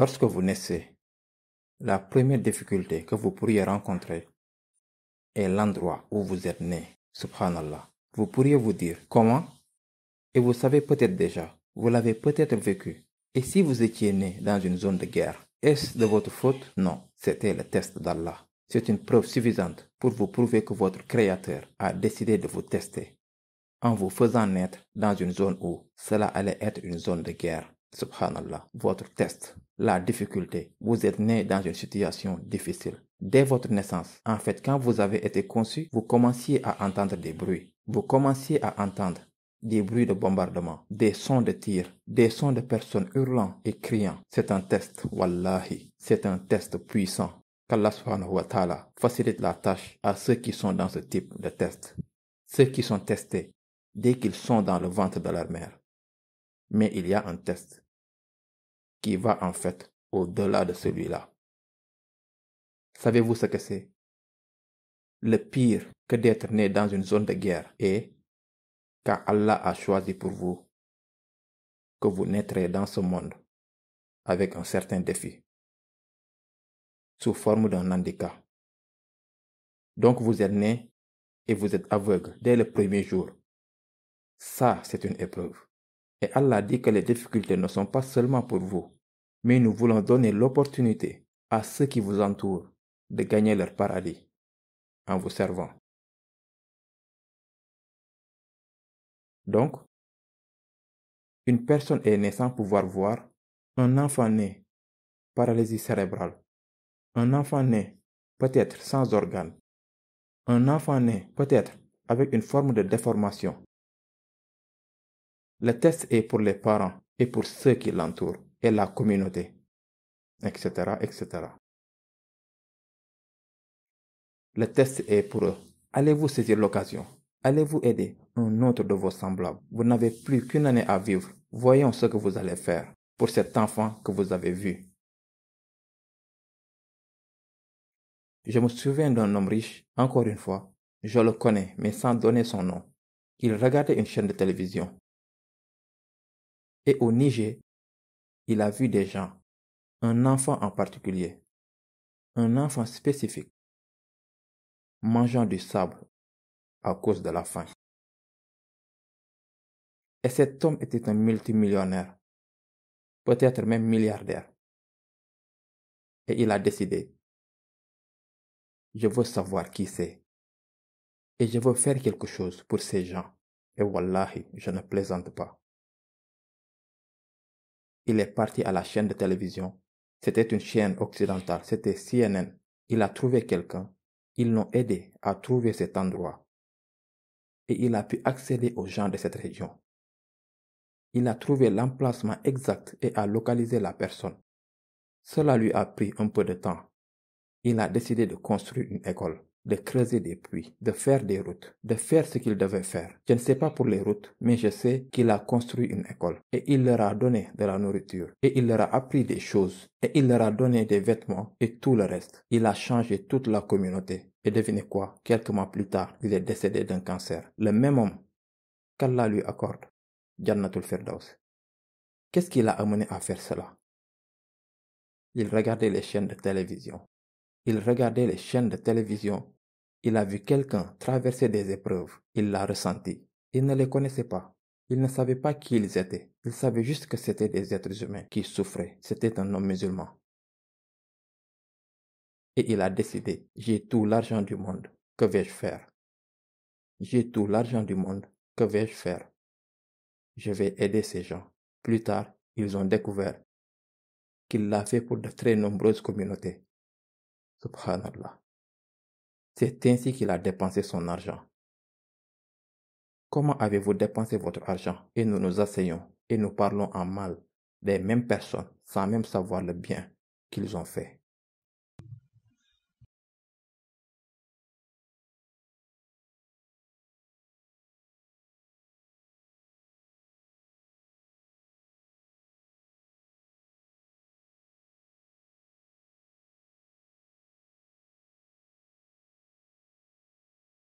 Lorsque vous naissez, la première difficulté que vous pourriez rencontrer est l'endroit où vous êtes né. Subhanallah. Vous pourriez vous dire comment et vous savez peut-être déjà, vous l'avez peut-être vécu. Et si vous étiez né dans une zone de guerre, est-ce de votre faute Non, c'était le test d'Allah. C'est une preuve suffisante pour vous prouver que votre Créateur a décidé de vous tester en vous faisant naître dans une zone où cela allait être une zone de guerre. Subhanallah, votre test, la difficulté. Vous êtes né dans une situation difficile. Dès votre naissance, en fait, quand vous avez été conçu, vous commenciez à entendre des bruits. Vous commenciez à entendre des bruits de bombardement, des sons de tir, des sons de personnes hurlant et criant. C'est un test, wallahi, c'est un test puissant. Qu'Allah subhanahu wa ta'ala facilite la tâche à ceux qui sont dans ce type de test. Ceux qui sont testés dès qu'ils sont dans le ventre de leur mère. Mais il y a un test qui va en fait au-delà de celui-là. Savez-vous ce que c'est Le pire que d'être né dans une zone de guerre est, car Allah a choisi pour vous, que vous naîtrez dans ce monde avec un certain défi, sous forme d'un handicap. Donc vous êtes né et vous êtes aveugle dès le premier jour. Ça, c'est une épreuve. Et Allah dit que les difficultés ne sont pas seulement pour vous, mais nous voulons donner l'opportunité à ceux qui vous entourent de gagner leur paradis en vous servant. Donc, une personne est née sans pouvoir voir, un enfant né, paralysie cérébrale, un enfant né, peut-être sans organe, un enfant né, peut-être avec une forme de déformation, le test est pour les parents et pour ceux qui l'entourent et la communauté, etc., etc. Le test est pour eux. Allez-vous saisir l'occasion Allez-vous aider un autre de vos semblables Vous n'avez plus qu'une année à vivre. Voyons ce que vous allez faire pour cet enfant que vous avez vu. Je me souviens d'un homme riche, encore une fois. Je le connais, mais sans donner son nom. Il regardait une chaîne de télévision et au Niger, il a vu des gens, un enfant en particulier, un enfant spécifique, mangeant du sable à cause de la faim. Et cet homme était un multimillionnaire, peut-être même milliardaire. Et il a décidé, je veux savoir qui c'est. Et je veux faire quelque chose pour ces gens. Et voilà, je ne plaisante pas. Il est parti à la chaîne de télévision. C'était une chaîne occidentale, c'était CNN. Il a trouvé quelqu'un. Ils l'ont aidé à trouver cet endroit. Et il a pu accéder aux gens de cette région. Il a trouvé l'emplacement exact et a localisé la personne. Cela lui a pris un peu de temps. Il a décidé de construire une école de creuser des puits, de faire des routes, de faire ce qu'il devait faire. Je ne sais pas pour les routes, mais je sais qu'il a construit une école et il leur a donné de la nourriture et il leur a appris des choses et il leur a donné des vêtements et tout le reste. Il a changé toute la communauté. Et devinez quoi, quelques mois plus tard, il est décédé d'un cancer. Le même homme qu'Allah lui accorde, Jannatul Firdaus. Qu'est-ce qui l'a amené à faire cela Il regardait les chaînes de télévision il regardait les chaînes de télévision. Il a vu quelqu'un traverser des épreuves. Il l'a ressenti. Il ne les connaissait pas. Il ne savait pas qui ils étaient. Il savait juste que c'était des êtres humains qui souffraient. C'était un homme musulman. Et il a décidé, j'ai tout l'argent du monde. Que vais-je faire J'ai tout l'argent du monde. Que vais-je faire Je vais aider ces gens. Plus tard, ils ont découvert qu'il l'a fait pour de très nombreuses communautés. C'est ainsi qu'il a dépensé son argent. Comment avez-vous dépensé votre argent et nous nous asseyons et nous parlons en mal des mêmes personnes sans même savoir le bien qu'ils ont fait